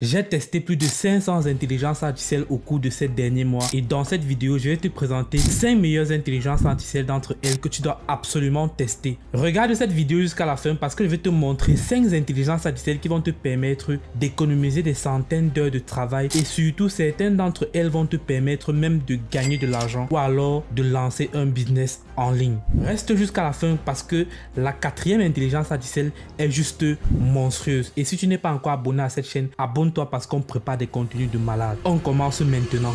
J'ai testé plus de 500 intelligences artificielles au cours de ces derniers mois et dans cette vidéo, je vais te présenter 5 meilleures intelligences artificielles d'entre elles que tu dois absolument tester. Regarde cette vidéo jusqu'à la fin parce que je vais te montrer 5 intelligences artificielles qui vont te permettre d'économiser des centaines d'heures de travail et surtout certaines d'entre elles vont te permettre même de gagner de l'argent ou alors de lancer un business en ligne. Reste jusqu'à la fin parce que la quatrième intelligence artificielle est juste monstrueuse. Et si tu n'es pas encore abonné à cette chaîne, abonne-toi parce qu'on prépare des contenus de malade. On commence maintenant.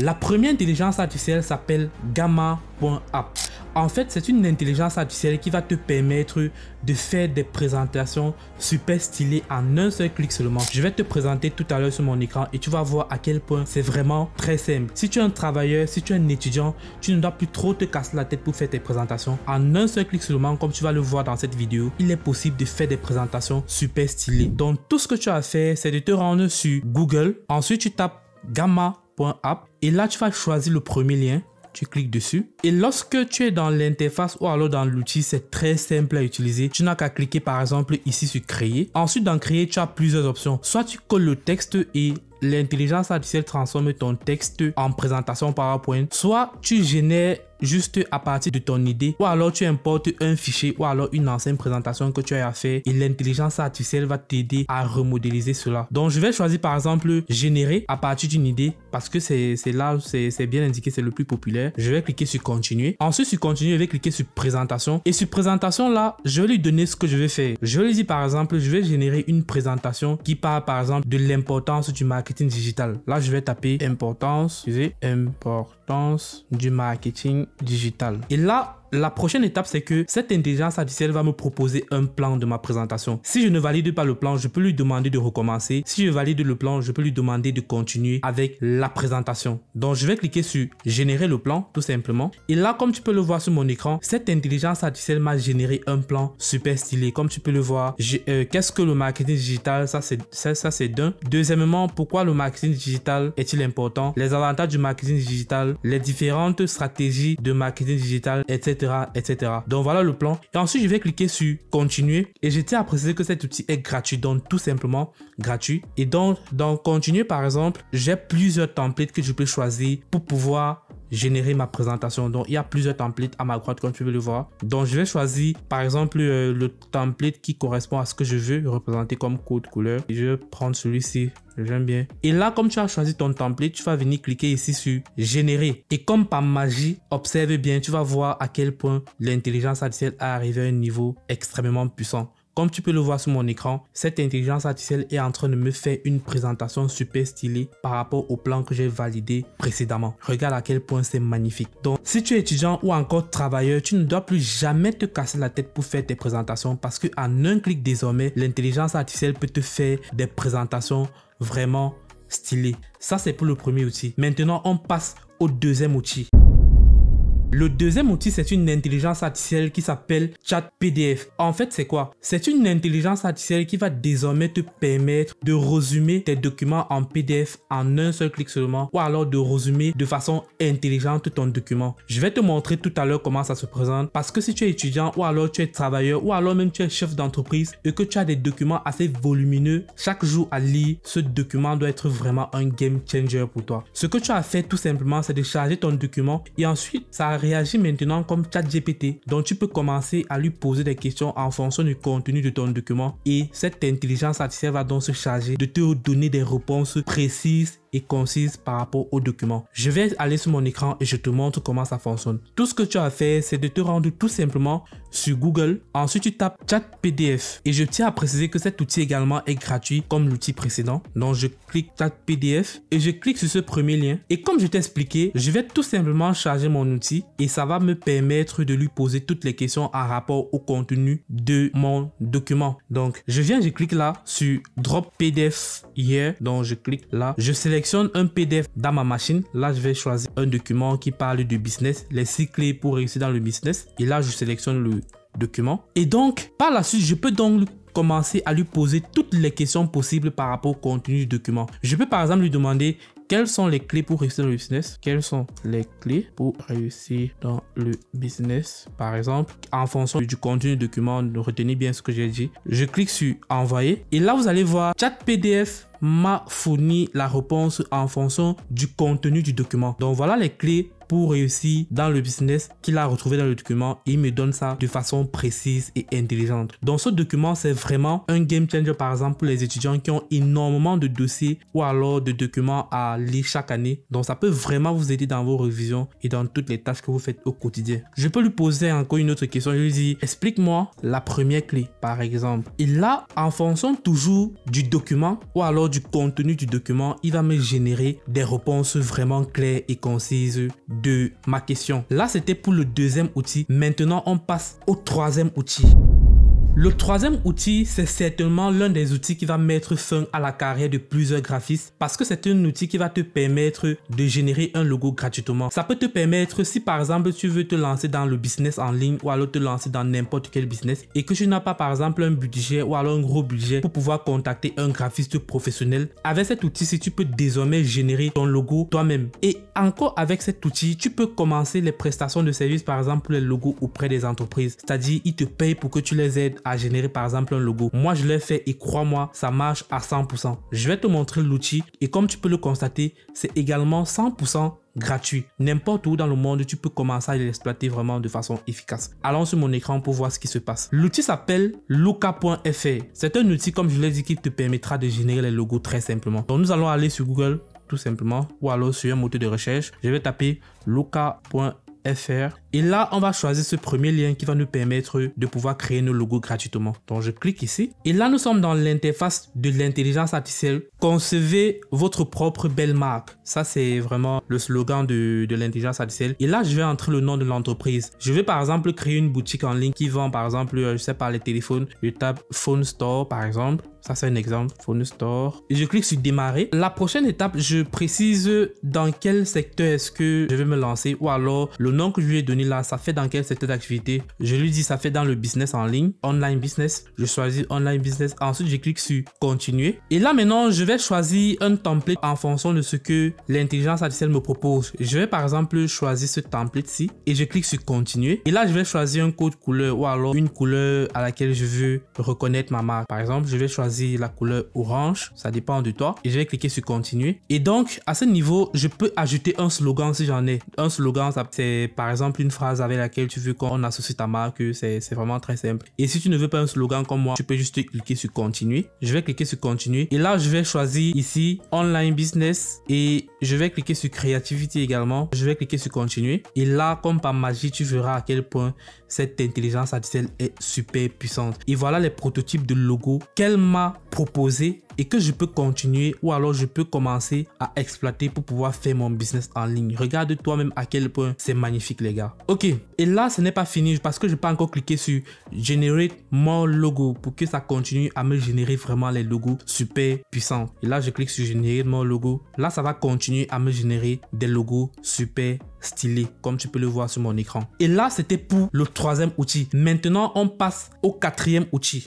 La première intelligence artificielle s'appelle Gamma.app. En fait, c'est une intelligence artificielle qui va te permettre de faire des présentations super stylées en un seul clic seulement. Je vais te présenter tout à l'heure sur mon écran et tu vas voir à quel point c'est vraiment très simple. Si tu es un travailleur, si tu es un étudiant, tu ne dois plus trop te casser la tête pour faire tes présentations. En un seul clic seulement, comme tu vas le voir dans cette vidéo, il est possible de faire des présentations super stylées. Donc, tout ce que tu as à faire, c'est de te rendre sur Google. Ensuite, tu tapes gamma.app et là, tu vas choisir le premier lien tu cliques dessus. Et lorsque tu es dans l'interface ou alors dans l'outil, c'est très simple à utiliser. Tu n'as qu'à cliquer par exemple ici sur créer. Ensuite, dans créer, tu as plusieurs options. Soit tu colles le texte et l'intelligence artificielle transforme ton texte en présentation PowerPoint. Soit tu génères juste à partir de ton idée ou alors tu importes un fichier ou alors une ancienne présentation que tu as à faire et l'intelligence artificielle va t'aider à remodéliser cela. Donc je vais choisir par exemple générer à partir d'une idée parce que c'est là, c'est bien indiqué, c'est le plus populaire. Je vais cliquer sur continuer. Ensuite sur continuer, je vais cliquer sur présentation et sur présentation là, je vais lui donner ce que je vais faire. Je vais lui dire par exemple, je vais générer une présentation qui parle par exemple de l'importance du marketing digital. Là, je vais taper importance, excusez, importance du marketing digital. Et là, la prochaine étape, c'est que cette intelligence artificielle va me proposer un plan de ma présentation. Si je ne valide pas le plan, je peux lui demander de recommencer. Si je valide le plan, je peux lui demander de continuer avec la présentation. Donc, je vais cliquer sur générer le plan, tout simplement. Et là, comme tu peux le voir sur mon écran, cette intelligence artificielle m'a généré un plan super stylé. Comme tu peux le voir, euh, qu'est-ce que le marketing digital? Ça, c'est ça, ça c'est d'un. Deuxièmement, pourquoi le marketing digital est-il important? Les avantages du marketing digital, les différentes stratégies de marketing digital, etc etc., Donc voilà le plan. Et ensuite, je vais cliquer sur continuer. Et j'étais à préciser que cet outil est gratuit, donc tout simplement gratuit. Et donc, dans continuer, par exemple, j'ai plusieurs templates que je peux choisir pour pouvoir générer ma présentation. Donc, il y a plusieurs templates à ma droite comme tu peux le voir. Donc, je vais choisir, par exemple, euh, le template qui correspond à ce que je veux représenter comme code couleur. Je vais prendre celui-ci. J'aime bien. Et là, comme tu as choisi ton template, tu vas venir cliquer ici sur générer. Et comme par magie, observe bien, tu vas voir à quel point l'intelligence artificielle a arrivé à un niveau extrêmement puissant. Comme tu peux le voir sur mon écran, cette intelligence artificielle est en train de me faire une présentation super stylée par rapport au plan que j'ai validé précédemment. Regarde à quel point c'est magnifique. Donc, si tu es étudiant ou encore travailleur, tu ne dois plus jamais te casser la tête pour faire tes présentations parce qu'en un clic désormais, l'intelligence artificielle peut te faire des présentations vraiment stylées. Ça, c'est pour le premier outil. Maintenant, on passe au deuxième outil. Le deuxième outil, c'est une intelligence artificielle qui s'appelle Chat PDF. En fait, c'est quoi C'est une intelligence artificielle qui va désormais te permettre de résumer tes documents en PDF en un seul clic seulement ou alors de résumer de façon intelligente ton document. Je vais te montrer tout à l'heure comment ça se présente parce que si tu es étudiant ou alors tu es travailleur ou alors même tu es chef d'entreprise et que tu as des documents assez volumineux, chaque jour à lire, ce document doit être vraiment un game changer pour toi. Ce que tu as fait tout simplement, c'est de charger ton document et ensuite ça réagit maintenant comme ChatGPT, dont tu peux commencer à lui poser des questions en fonction du contenu de ton document et cette intelligence artificielle va donc se charger de te donner des réponses précises et concise par rapport au document. Je vais aller sur mon écran et je te montre comment ça fonctionne. Tout ce que tu as fait c'est de te rendre tout simplement sur Google. Ensuite, tu tapes chat PDF. Et je tiens à préciser que cet outil également est gratuit comme l'outil précédent. Donc, je clique chat PDF et je clique sur ce premier lien. Et comme je t'ai expliqué, je vais tout simplement charger mon outil et ça va me permettre de lui poser toutes les questions à rapport au contenu de mon document. Donc, je viens, je clique là sur Drop PDF hier. Donc, je clique là. Je sélectionne un PDF dans ma machine. Là, je vais choisir un document qui parle du business, les six clés pour réussir dans le business. Et là, je sélectionne le document. Et donc, par la suite, je peux donc commencer à lui poser toutes les questions possibles par rapport au contenu du document. Je peux par exemple lui demander quelles sont les clés pour réussir le business Quelles sont les clés pour réussir dans le business Par exemple, en fonction du contenu du document, retenez bien ce que j'ai dit. Je clique sur envoyer et là vous allez voir chat PDF m'a fourni la réponse en fonction du contenu du document. Donc voilà les clés pour réussir dans le business qu'il a retrouvé dans le document il me donne ça de façon précise et intelligente. Dans ce document, c'est vraiment un game changer par exemple pour les étudiants qui ont énormément de dossiers ou alors de documents à lire chaque année. Donc ça peut vraiment vous aider dans vos révisions et dans toutes les tâches que vous faites au quotidien. Je peux lui poser encore une autre question. Je lui dis, explique-moi la première clé par exemple. Et là, en fonction toujours du document ou alors du contenu du document, il va me générer des réponses vraiment claires et concises de ma question. Là, c'était pour le deuxième outil. Maintenant, on passe au troisième outil. Le troisième outil, c'est certainement l'un des outils qui va mettre fin à la carrière de plusieurs graphistes parce que c'est un outil qui va te permettre de générer un logo gratuitement. Ça peut te permettre si par exemple tu veux te lancer dans le business en ligne ou alors te lancer dans n'importe quel business et que tu n'as pas par exemple un budget ou alors un gros budget pour pouvoir contacter un graphiste professionnel. Avec cet outil, si tu peux désormais générer ton logo toi-même et encore avec cet outil, tu peux commencer les prestations de services par exemple les logos auprès des entreprises. C'est-à-dire, ils te payent pour que tu les aides à générer par exemple un logo. Moi, je l'ai fait et crois-moi, ça marche à 100%. Je vais te montrer l'outil et comme tu peux le constater, c'est également 100% gratuit. N'importe où dans le monde, tu peux commencer à l'exploiter vraiment de façon efficace. Allons sur mon écran pour voir ce qui se passe. L'outil s'appelle Luca.fr. C'est un outil, comme je l'ai dit, qui te permettra de générer les logos très simplement. Donc, nous allons aller sur Google, tout simplement, ou alors sur un moteur de recherche. Je vais taper luca.fr et là, on va choisir ce premier lien qui va nous permettre de pouvoir créer nos logos gratuitement. Donc, je clique ici. Et là, nous sommes dans l'interface de l'intelligence artificielle. Concevez votre propre belle marque. Ça, c'est vraiment le slogan de, l'intelligence artificielle. Et là, je vais entrer le nom de l'entreprise. Je vais, par exemple, créer une boutique en ligne qui vend, par exemple, euh, je sais pas, les téléphones. Je tape Phone Store, par exemple. Ça, c'est un exemple, Phone Store. Et je clique sur démarrer. La prochaine étape, je précise dans quel secteur est-ce que je vais me lancer ou alors le nom que je vais ai là, ça fait dans quelle secteur d'activité Je lui dis ça fait dans le business en ligne, online business. Je choisis online business. Ensuite, je clique sur continuer. Et là maintenant, je vais choisir un template en fonction de ce que l'intelligence artificielle me propose. Je vais par exemple choisir ce template-ci et je clique sur continuer. Et là, je vais choisir un code couleur ou alors une couleur à laquelle je veux reconnaître ma marque. Par exemple, je vais choisir la couleur orange. Ça dépend de toi. Et je vais cliquer sur continuer. Et donc, à ce niveau, je peux ajouter un slogan si j'en ai. Un slogan, c'est par exemple une phrase avec laquelle tu veux qu'on associe ta marque, c'est vraiment très simple. Et si tu ne veux pas un slogan comme moi, tu peux juste cliquer sur continuer. Je vais cliquer sur continuer et là, je vais choisir ici online business et je vais cliquer sur créativité également. Je vais cliquer sur continuer et là, comme par magie, tu verras à quel point cette intelligence artificielle est super puissante. Et voilà les prototypes de logo. Quelle m'a proposer et que je peux continuer ou alors je peux commencer à exploiter pour pouvoir faire mon business en ligne. Regarde toi-même à quel point c'est magnifique les gars. Ok, et là ce n'est pas fini parce que je n'ai pas encore cliqué sur Generate More Logo pour que ça continue à me générer vraiment les logos super puissants. Et là je clique sur Générer More Logo. Là ça va continuer à me générer des logos super stylés comme tu peux le voir sur mon écran. Et là c'était pour le troisième outil. Maintenant on passe au quatrième outil.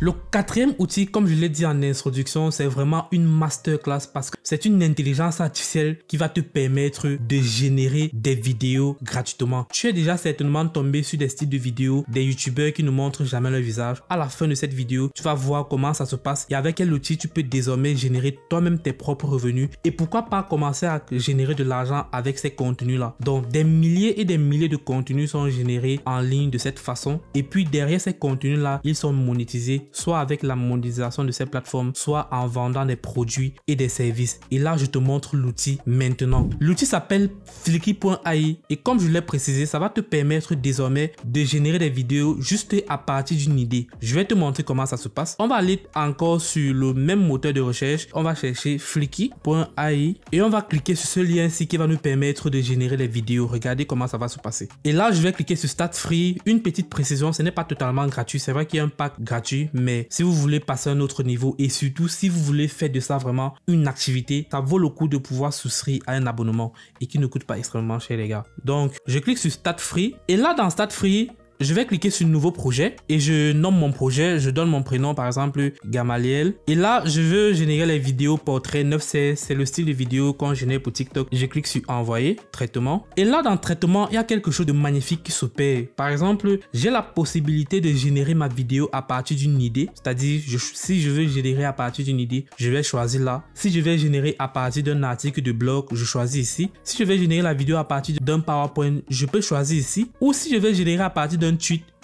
Le quatrième outil, comme je l'ai dit en introduction, c'est vraiment une masterclass parce que c'est une intelligence artificielle qui va te permettre de générer des vidéos gratuitement. Tu es déjà certainement tombé sur des styles de vidéos, des youtubeurs qui ne montrent jamais leur visage. À la fin de cette vidéo, tu vas voir comment ça se passe et avec quel outil tu peux désormais générer toi-même tes propres revenus et pourquoi pas commencer à générer de l'argent avec ces contenus-là. Donc des milliers et des milliers de contenus sont générés en ligne de cette façon et puis derrière ces contenus-là, ils sont monétisés soit avec la modélisation de ces plateformes, soit en vendant des produits et des services. Et là, je te montre l'outil maintenant. L'outil s'appelle Flicky.ai et comme je l'ai précisé, ça va te permettre désormais de générer des vidéos juste à partir d'une idée. Je vais te montrer comment ça se passe. On va aller encore sur le même moteur de recherche. On va chercher Flicky.ai et on va cliquer sur ce lien-ci qui va nous permettre de générer les vidéos. Regardez comment ça va se passer. Et là, je vais cliquer sur Start Free. Une petite précision, ce n'est pas totalement gratuit. C'est vrai qu'il y a un pack gratuit, mais si vous voulez passer à un autre niveau et surtout si vous voulez faire de ça vraiment une activité, ça vaut le coup de pouvoir souscrire à un abonnement et qui ne coûte pas extrêmement cher les gars. Donc je clique sur Stat Free et là dans Stat Free, je vais cliquer sur nouveau projet et je nomme mon projet, je donne mon prénom par exemple Gamaliel. Et là, je veux générer les vidéos portrait 9 c'est le style de vidéo qu'on génère pour TikTok. Je clique sur envoyer, traitement. Et là, dans traitement, il y a quelque chose de magnifique qui s'opère. Par exemple, j'ai la possibilité de générer ma vidéo à partir d'une idée, c'est-à-dire si je veux générer à partir d'une idée, je vais choisir là. Si je vais générer à partir d'un article de blog, je choisis ici. Si je veux générer la vidéo à partir d'un PowerPoint, je peux choisir ici. Ou si je veux générer à partir d'un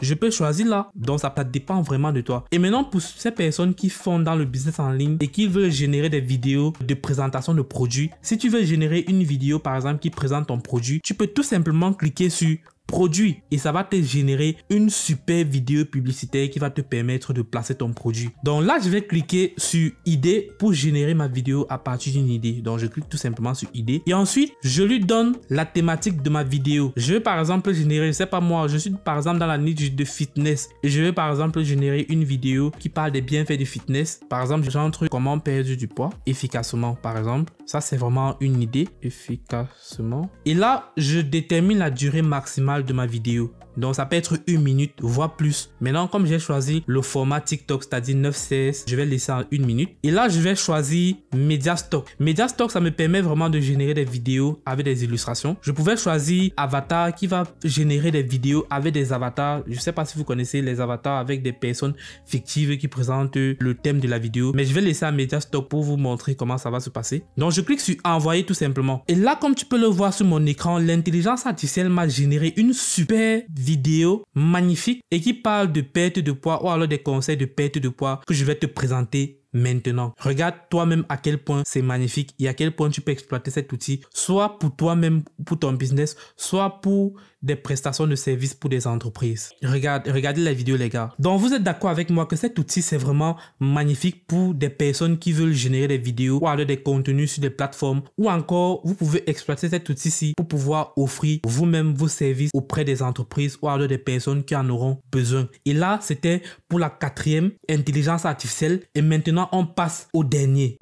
je peux choisir là. Donc ça, ça dépend vraiment de toi. Et maintenant, pour ces personnes qui font dans le business en ligne et qui veulent générer des vidéos de présentation de produits, si tu veux générer une vidéo par exemple qui présente ton produit, tu peux tout simplement cliquer sur produit et ça va te générer une super vidéo publicitaire qui va te permettre de placer ton produit. Donc là, je vais cliquer sur idée pour générer ma vidéo à partir d'une idée. Donc je clique tout simplement sur idée et ensuite je lui donne la thématique de ma vidéo. Je vais par exemple générer, c'est pas moi, je suis par exemple dans la niche de fitness et je vais par exemple générer une vidéo qui parle des bienfaits du fitness. Par exemple, j'entre comment perdre du poids efficacement par exemple. Ça c'est vraiment une idée efficacement. Et là, je détermine la durée maximale de ma vidéo. Donc ça peut être une minute, voire plus. Maintenant, comme j'ai choisi le format TikTok, c'est-à-dire 9 je vais laisser en une minute. Et là, je vais choisir Media Stock. ça me permet vraiment de générer des vidéos avec des illustrations. Je pouvais choisir Avatar qui va générer des vidéos avec des avatars. Je sais pas si vous connaissez les avatars avec des personnes fictives qui présentent le thème de la vidéo. Mais je vais laisser à MediaStock pour vous montrer comment ça va se passer. Donc je clique sur envoyer tout simplement. Et là, comme tu peux le voir sur mon écran, l'intelligence artificielle m'a généré une super vidéo vidéo magnifique et qui parle de perte de poids ou alors des conseils de perte de poids que je vais te présenter maintenant. Regarde toi-même à quel point c'est magnifique et à quel point tu peux exploiter cet outil, soit pour toi-même, pour ton business, soit pour des prestations de services pour des entreprises. Regarde, regardez la vidéo, les gars. Donc, vous êtes d'accord avec moi que cet outil, c'est vraiment magnifique pour des personnes qui veulent générer des vidéos ou alors des contenus sur des plateformes ou encore, vous pouvez exploiter cet outil-ci pour pouvoir offrir vous-même vos services auprès des entreprises ou alors des personnes qui en auront besoin. Et là, c'était pour la quatrième intelligence artificielle et maintenant, on passe au dernier.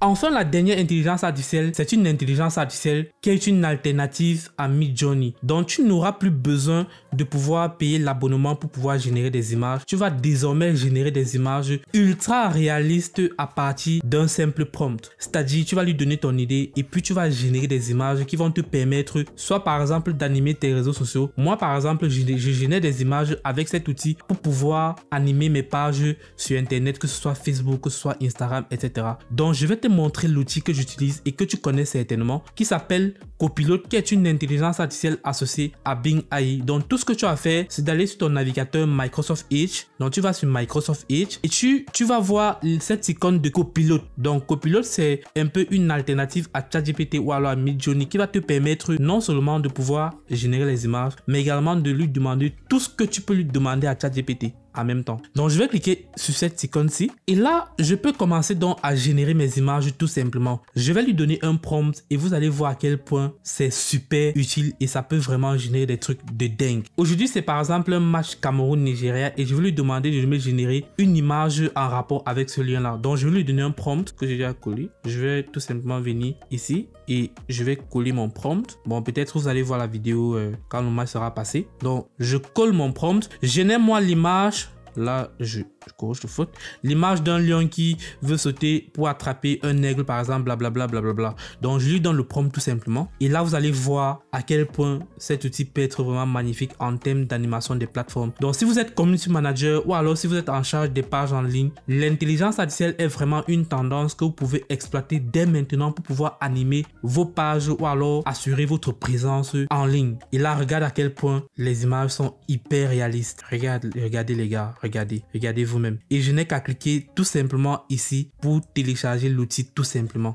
Enfin, la dernière intelligence artificielle, c'est une intelligence artificielle qui est une alternative à Midjourney. Donc, tu n'auras plus besoin de pouvoir payer l'abonnement pour pouvoir générer des images. Tu vas désormais générer des images ultra réalistes à partir d'un simple prompt. C'est-à-dire, tu vas lui donner ton idée et puis tu vas générer des images qui vont te permettre soit par exemple d'animer tes réseaux sociaux. Moi, par exemple, je, je génère des images avec cet outil pour pouvoir animer mes pages sur Internet, que ce soit Facebook, que ce soit Instagram, etc. Donc, je vais te montrer l'outil que j'utilise et que tu connais certainement qui s'appelle Copilot qui est une intelligence artificielle associée à Bing AI. Donc tout ce que tu as faire, c'est d'aller sur ton navigateur Microsoft Edge. Donc tu vas sur Microsoft Edge et tu, tu vas voir cette icône de Copilot. Donc Copilot, c'est un peu une alternative à ChatGPT ou alors à Midjourney qui va te permettre non seulement de pouvoir générer les images, mais également de lui demander tout ce que tu peux lui demander à ChatGPT même temps. Donc je vais cliquer sur cette icône-ci et là je peux commencer donc à générer mes images tout simplement. Je vais lui donner un prompt et vous allez voir à quel point c'est super utile et ça peut vraiment générer des trucs de dingue. Aujourd'hui c'est par exemple un match Cameroun-Nigeria et je vais lui demander de me générer une image en rapport avec ce lien là. Donc je vais lui donner un prompt que j'ai déjà collé. Je vais tout simplement venir ici et je vais coller mon prompt. Bon, peut-être vous allez voir la vidéo euh, quand le match sera passé. Donc, je colle mon prompt. Génère-moi l'image. Là, je de L'image d'un lion qui veut sauter pour attraper un aigle, par exemple, blablabla. Bla, Donc, je lui donne le prompt tout simplement. Et là, vous allez voir à quel point cet outil peut être vraiment magnifique en termes d'animation des plateformes. Donc, si vous êtes community manager ou alors si vous êtes en charge des pages en ligne, l'intelligence artificielle est vraiment une tendance que vous pouvez exploiter dès maintenant pour pouvoir animer vos pages ou alors assurer votre présence en ligne. Et là, regarde à quel point les images sont hyper réalistes. Regarde, regardez les gars, regardez, regardez-vous même Et je n'ai qu'à cliquer tout simplement ici pour télécharger l'outil tout simplement.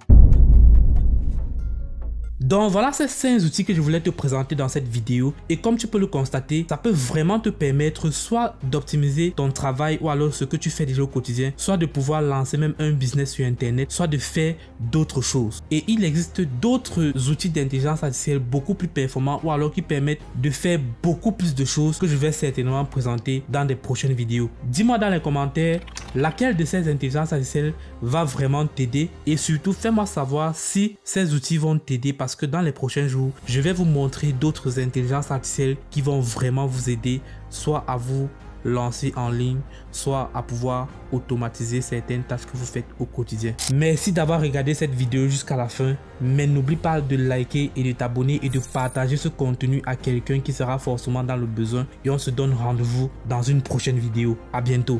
Donc voilà ces 5 outils que je voulais te présenter dans cette vidéo et comme tu peux le constater, ça peut vraiment te permettre soit d'optimiser ton travail ou alors ce que tu fais déjà au quotidien, soit de pouvoir lancer même un business sur internet, soit de faire d'autres choses. Et il existe d'autres outils d'intelligence artificielle beaucoup plus performants ou alors qui permettent de faire beaucoup plus de choses que je vais certainement présenter dans des prochaines vidéos. Dis-moi dans les commentaires laquelle de ces intelligences artificielles va vraiment t'aider et surtout fais-moi savoir si ces outils vont t'aider parce que dans les prochains jours, je vais vous montrer d'autres intelligences artificielles qui vont vraiment vous aider soit à vous lancer en ligne, soit à pouvoir automatiser certaines tâches que vous faites au quotidien. Merci d'avoir regardé cette vidéo jusqu'à la fin, mais n'oublie pas de liker et de t'abonner et de partager ce contenu à quelqu'un qui sera forcément dans le besoin et on se donne rendez-vous dans une prochaine vidéo. À bientôt.